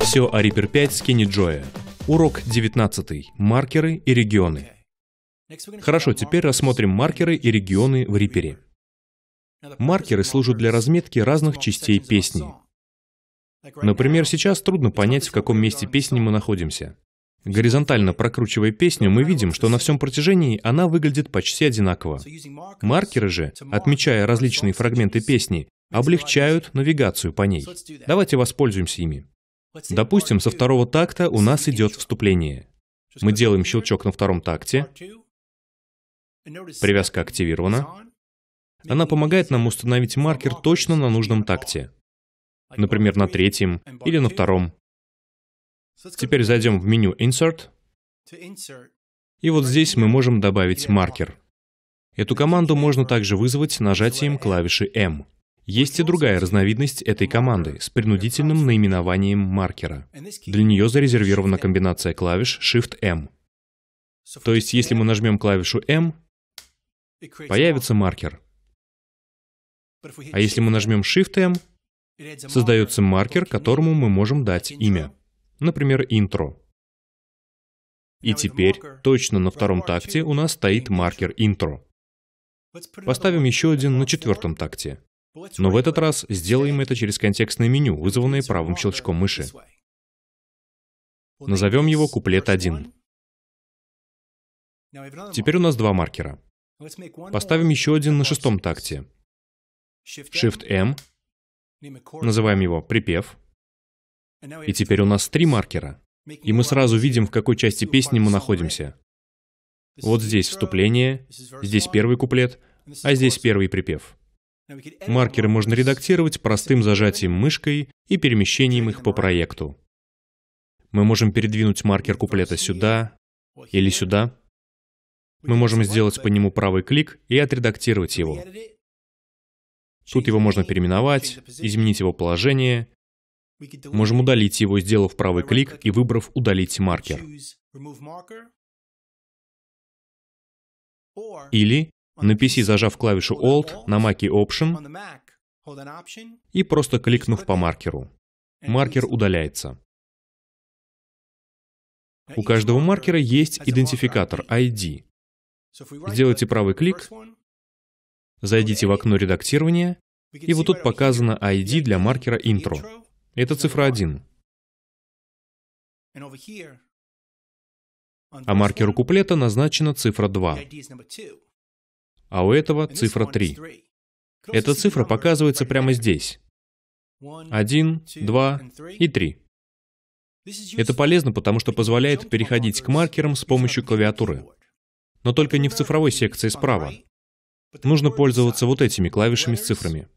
Все о Reaper 5 Skinny Джоя. Урок 19. Маркеры и регионы. Хорошо, теперь рассмотрим маркеры и регионы в Reaper. Маркеры служат для разметки разных частей песни. Например, сейчас трудно понять, в каком месте песни мы находимся. Горизонтально прокручивая песню, мы видим, что на всем протяжении она выглядит почти одинаково. Маркеры же, отмечая различные фрагменты песни, облегчают навигацию по ней. Давайте воспользуемся ими. Допустим, со второго такта у нас идет вступление. Мы делаем щелчок на втором такте. Привязка активирована. Она помогает нам установить маркер точно на нужном такте. Например, на третьем или на втором. Теперь зайдем в меню Insert. И вот здесь мы можем добавить маркер. Эту команду можно также вызвать нажатием клавиши M. Есть и другая разновидность этой команды с принудительным наименованием маркера. Для нее зарезервирована комбинация клавиш Shift-M. То есть, если мы нажмем клавишу M, появится маркер. А если мы нажмем Shift-M, создается маркер, которому мы можем дать имя например, интро. И теперь, точно на втором такте, у нас стоит маркер интро. Поставим еще один на четвертом такте. Но в этот раз сделаем это через контекстное меню, вызванное правым щелчком мыши. Назовем его куплет 1. Теперь у нас два маркера. Поставим еще один на шестом такте. Shift-M. Называем его припев. И теперь у нас три маркера. И мы сразу видим, в какой части песни мы находимся. Вот здесь вступление, здесь первый куплет, а здесь первый припев. Маркеры можно редактировать простым зажатием мышкой и перемещением их по проекту. Мы можем передвинуть маркер куплета сюда или сюда. Мы можем сделать по нему правый клик и отредактировать его. Тут его можно переименовать, изменить его положение, Можем удалить его, сделав правый клик и выбрав «Удалить маркер». Или на PC зажав клавишу Alt, на Mac и Option, и просто кликнув по маркеру. Маркер удаляется. У каждого маркера есть идентификатор ID. Сделайте правый клик, зайдите в окно редактирования, и вот тут показано ID для маркера Intro. Это цифра 1. А маркеру куплета назначена цифра 2. А у этого цифра 3. Эта цифра показывается прямо здесь. 1, 2 и 3. Это полезно, потому что позволяет переходить к маркерам с помощью клавиатуры. Но только не в цифровой секции справа. Нужно пользоваться вот этими клавишами с цифрами.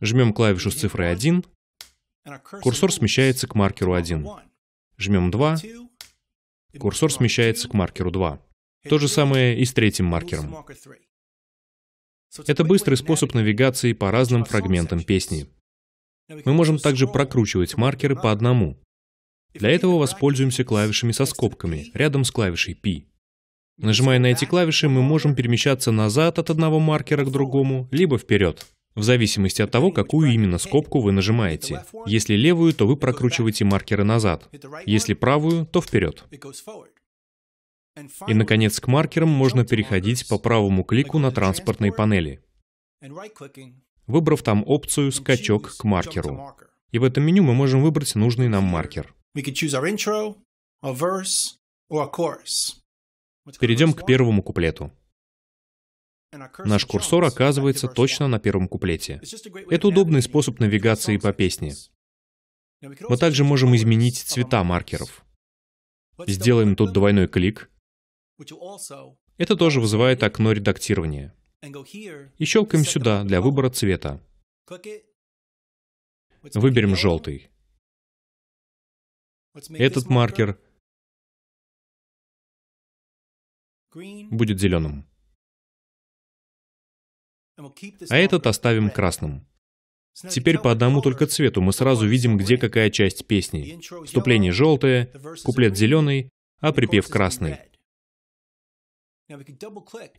Жмем клавишу с цифрой 1, Курсор смещается к маркеру 1. Жмем 2. Курсор смещается к маркеру 2. То же самое и с третьим маркером. Это быстрый способ навигации по разным фрагментам песни. Мы можем также прокручивать маркеры по одному. Для этого воспользуемся клавишами со скобками, рядом с клавишей P. Нажимая на эти клавиши, мы можем перемещаться назад от одного маркера к другому, либо вперед в зависимости от того, какую именно скобку вы нажимаете. Если левую, то вы прокручиваете маркеры назад. Если правую, то вперед. И, наконец, к маркерам можно переходить по правому клику на транспортной панели, выбрав там опцию «Скачок к маркеру». И в этом меню мы можем выбрать нужный нам маркер. Перейдем к первому куплету. Наш курсор оказывается точно на первом куплете. Это удобный способ навигации по песне. Мы также можем изменить цвета маркеров. Сделаем тут двойной клик. Это тоже вызывает окно редактирования. И щелкаем сюда для выбора цвета. Выберем желтый. Этот маркер будет зеленым. А этот оставим красным. Теперь по одному только цвету мы сразу видим, где какая часть песни. Вступление желтое, куплет зеленый, а припев красный.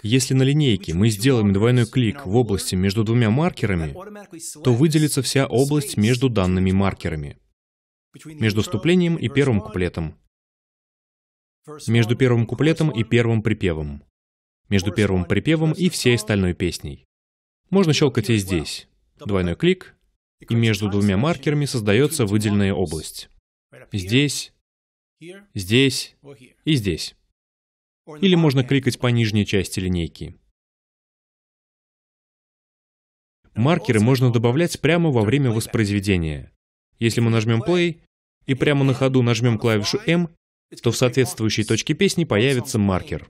Если на линейке мы сделаем двойной клик в области между двумя маркерами, то выделится вся область между данными маркерами. Между вступлением и первым куплетом. Между первым куплетом и первым припевом. Между первым припевом и всей остальной песней. Можно щелкать и здесь. Двойной клик, и между двумя маркерами создается выделенная область. Здесь, здесь и здесь. Или можно кликать по нижней части линейки. Маркеры можно добавлять прямо во время воспроизведения. Если мы нажмем play и прямо на ходу нажмем клавишу M, то в соответствующей точке песни появится маркер.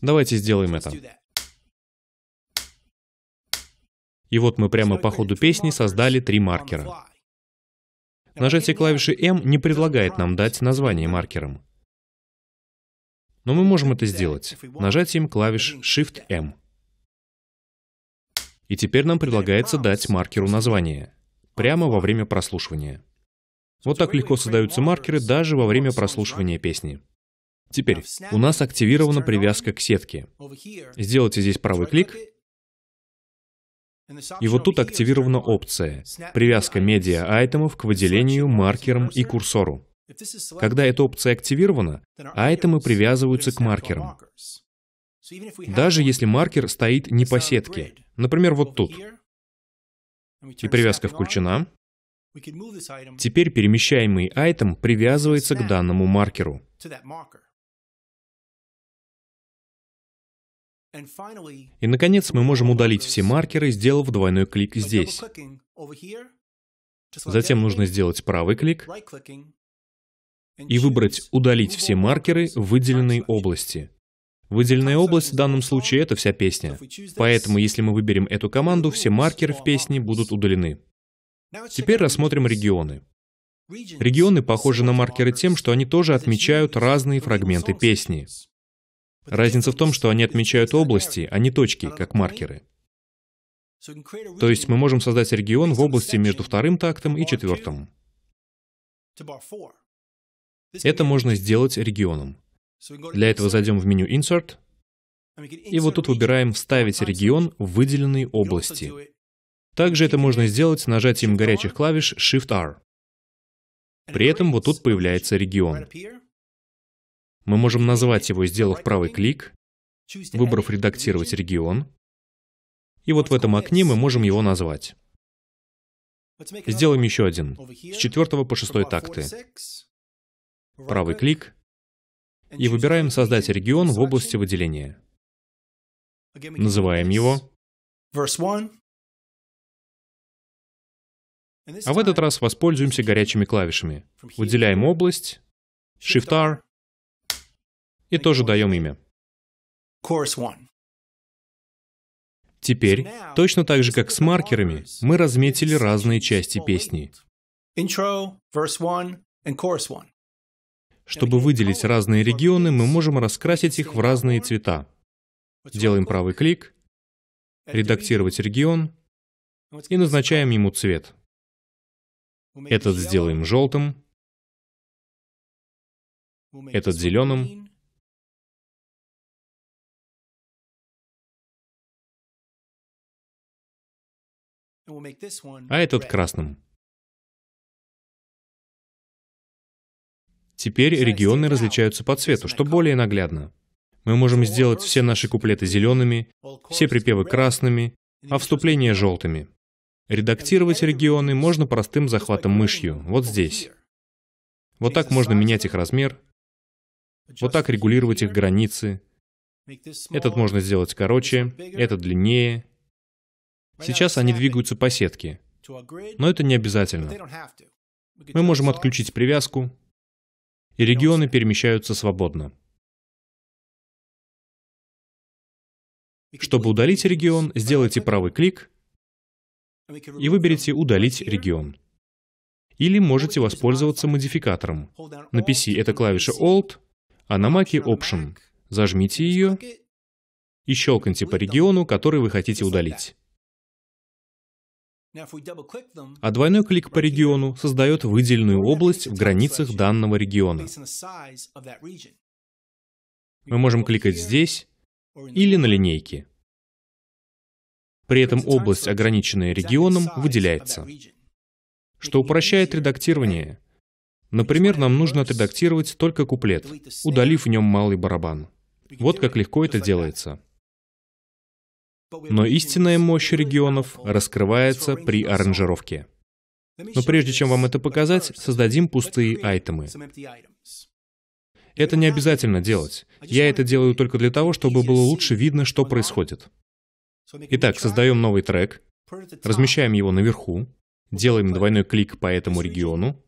Давайте сделаем это. И вот мы прямо по ходу песни создали три маркера. Нажатие клавиши M не предлагает нам дать название маркерам. Но мы можем это сделать нажатием клавиш Shift-M. И теперь нам предлагается дать маркеру название, прямо во время прослушивания. Вот так легко создаются маркеры даже во время прослушивания песни. Теперь, у нас активирована привязка к сетке. Сделайте здесь правый клик и вот тут активирована опция «Привязка медиа-айтемов к выделению маркерам и курсору». Когда эта опция активирована, айтемы привязываются к маркерам. Даже если маркер стоит не по сетке, например, вот тут, и привязка включена, теперь перемещаемый айтем привязывается к данному маркеру. И, наконец, мы можем удалить все маркеры, сделав двойной клик здесь. Затем нужно сделать правый клик и выбрать «Удалить все маркеры в выделенной области». Выделенная область в данном случае — это вся песня. Поэтому, если мы выберем эту команду, все маркеры в песне будут удалены. Теперь рассмотрим регионы. Регионы похожи на маркеры тем, что они тоже отмечают разные фрагменты песни. Разница в том, что они отмечают области, а не точки, как маркеры. То есть мы можем создать регион в области между вторым тактом и четвертым. Это можно сделать регионом. Для этого зайдем в меню Insert, и вот тут выбираем «Вставить регион в выделенные области». Также это можно сделать нажатием горячих клавиш Shift-R. При этом вот тут появляется регион. Мы можем назвать его, сделав правый клик, выбрав «Редактировать регион». И вот в этом окне мы можем его назвать. Сделаем еще один. С четвертого по шестой такты. Правый клик. И выбираем «Создать регион в области выделения». Называем его. А в этот раз воспользуемся горячими клавишами. Выделяем область, Shift-R, и тоже даем имя. Теперь, точно так же, как с маркерами, мы разметили разные части песни. Чтобы выделить разные регионы, мы можем раскрасить их в разные цвета. Делаем правый клик, редактировать регион и назначаем ему цвет. Этот сделаем желтым, этот зеленым, а этот красным. Теперь регионы различаются по цвету, что более наглядно. Мы можем сделать все наши куплеты зелеными, все припевы красными, а вступления желтыми. Редактировать регионы можно простым захватом мышью, вот здесь. Вот так можно менять их размер, вот так регулировать их границы. Этот можно сделать короче, этот длиннее, Сейчас они двигаются по сетке, но это не обязательно. Мы можем отключить привязку, и регионы перемещаются свободно. Чтобы удалить регион, сделайте правый клик и выберите «Удалить регион». Или можете воспользоваться модификатором. На PC это клавиша Alt, а на Mac Option. Зажмите ее и щелкните по региону, который вы хотите удалить. А двойной клик по региону создает выделенную область в границах данного региона. Мы можем кликать здесь или на линейке. При этом область, ограниченная регионом, выделяется, что упрощает редактирование. Например, нам нужно отредактировать только куплет, удалив в нем малый барабан. Вот как легко это делается. Но истинная мощь регионов раскрывается при аранжировке. Но прежде чем вам это показать, создадим пустые айтемы. Это не обязательно делать. Я это делаю только для того, чтобы было лучше видно, что происходит. Итак, создаем новый трек, размещаем его наверху, делаем двойной клик по этому региону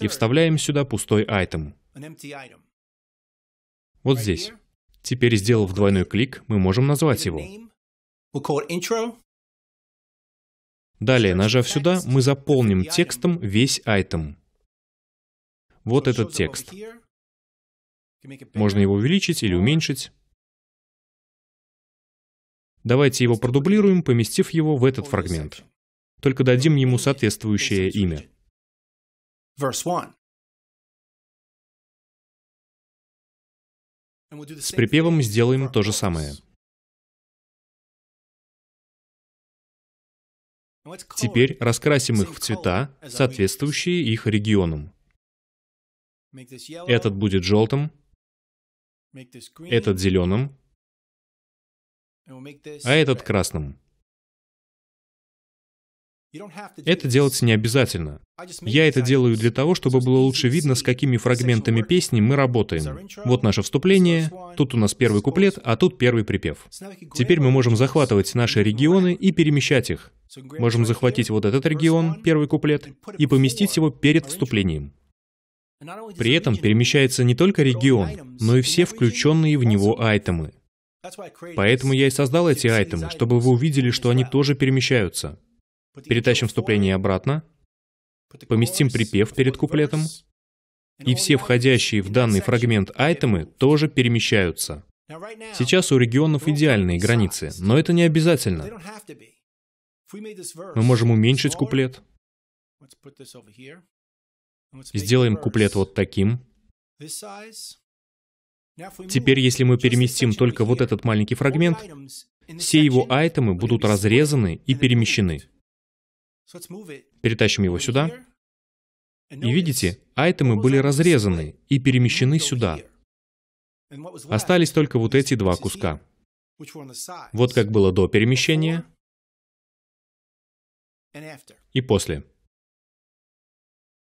и вставляем сюда пустой айтем. Вот здесь. Теперь, сделав двойной клик, мы можем назвать его. Далее, нажав сюда, мы заполним текстом весь айтем. Вот этот текст. Можно его увеличить или уменьшить. Давайте его продублируем, поместив его в этот фрагмент. Только дадим ему соответствующее имя. Verse 1. С припевом сделаем то же самое. Теперь раскрасим их в цвета, соответствующие их регионам. Этот будет желтым, этот зеленым, а этот красным. Это делать не обязательно. Я это делаю для того, чтобы было лучше видно, с какими фрагментами песни мы работаем. Вот наше вступление, тут у нас первый куплет, а тут первый припев. Теперь мы можем захватывать наши регионы и перемещать их. Можем захватить вот этот регион, первый куплет, и поместить его перед вступлением. При этом перемещается не только регион, но и все включенные в него айтемы. Поэтому я и создал эти айтемы, чтобы вы увидели, что они тоже перемещаются перетащим вступление обратно, поместим припев перед куплетом, и все входящие в данный фрагмент айтемы тоже перемещаются. Сейчас у регионов идеальные границы, но это не обязательно. Мы можем уменьшить куплет. Сделаем куплет вот таким. Теперь, если мы переместим только вот этот маленький фрагмент, все его айтемы будут разрезаны и перемещены. Перетащим его сюда. И видите, айтемы были разрезаны и перемещены сюда. Остались только вот эти два куска. Вот как было до перемещения и после.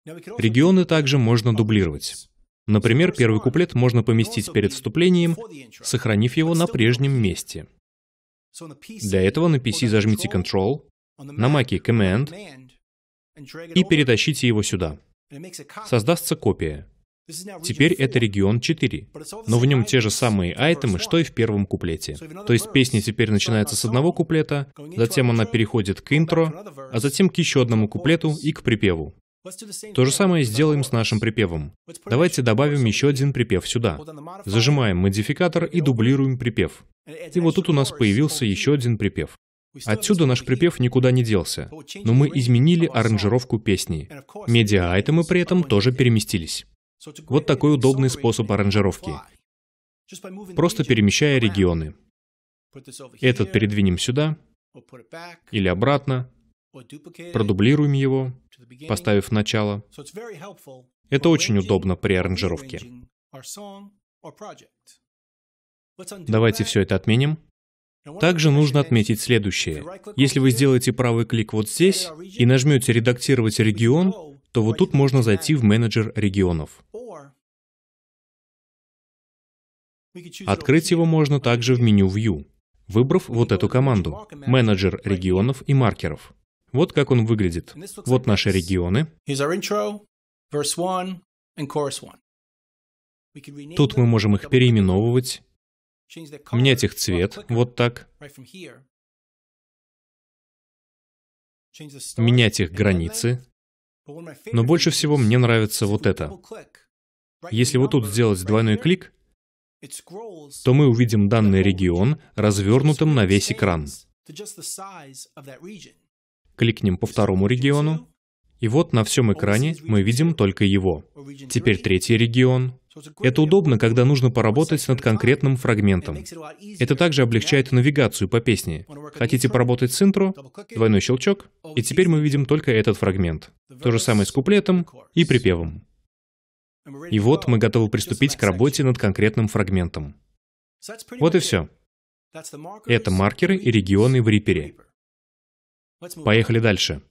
Регионы также можно дублировать. Например, первый куплет можно поместить перед вступлением, сохранив его на прежнем месте. Для этого на PC зажмите Ctrl, на маке command и перетащите его сюда. Создастся копия. Теперь это регион 4, но в нем те же самые айтемы, что и в первом куплете. То есть песня теперь начинается с одного куплета, затем она переходит к интро, а затем к еще одному куплету и к припеву. То же самое сделаем с нашим припевом. Давайте добавим еще один припев сюда. Зажимаем модификатор и дублируем припев. И вот тут у нас появился еще один припев. Отсюда наш припев никуда не делся, но мы изменили аранжировку песни. Медиа-айтемы при этом тоже переместились. Вот такой удобный способ аранжировки. Просто перемещая регионы. Этот передвинем сюда, или обратно, продублируем его, поставив начало. Это очень удобно при аранжировке. Давайте все это отменим. Также нужно отметить следующее. Если вы сделаете правый клик вот здесь и нажмете «Редактировать регион», то вот тут можно зайти в менеджер регионов. Открыть его можно также в меню View, выбрав вот эту команду «Менеджер регионов и маркеров». Вот как он выглядит. Вот наши регионы. Тут мы можем их переименовывать, Менять их цвет, вот так. Менять их границы. Но больше всего мне нравится вот это. Если вот тут сделать двойной клик, то мы увидим данный регион развернутым на весь экран. Кликнем по второму региону, и вот на всем экране мы видим только его. Теперь третий регион, это удобно, когда нужно поработать над конкретным фрагментом. Это также облегчает навигацию по песне. Хотите поработать с интро? Двойной щелчок. И теперь мы видим только этот фрагмент. То же самое с куплетом и припевом. И вот мы готовы приступить к работе над конкретным фрагментом. Вот и все. Это маркеры и регионы в Reaper. Поехали дальше.